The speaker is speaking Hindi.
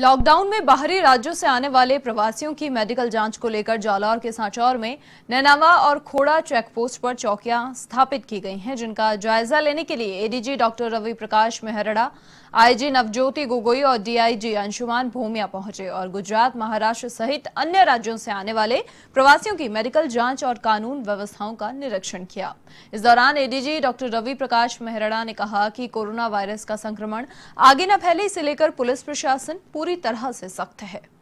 लॉकडाउन में बाहरी राज्यों से आने वाले प्रवासियों की मेडिकल जांच को लेकर जालौर के सांचौर में नैनावा और खोड़ा चेकपोस्ट पर चौकियां स्थापित की गई हैं जिनका जायजा लेने के लिए ADG doctor Ravi Prakash Mehrada IG Navjyoti Gogoi और डीआईजी अंशुमान भूमिया पहुंचे और गुजरात महाराष्ट्र सहित अन्य राज्यों से आने वाले प्रवासियों की मेडिकल जांच और कानून व्यवस्थाओं का निरीक्षण किया इस दौरान एडीजी डॉक्टर रवि प्रकाश मेहरड़ा ने कहा कि कोरोना वायरस का संक्रमण आगे न फैले इसे लेकर पुलिस प्रशासन पूरी पूरी तरह से सख्त है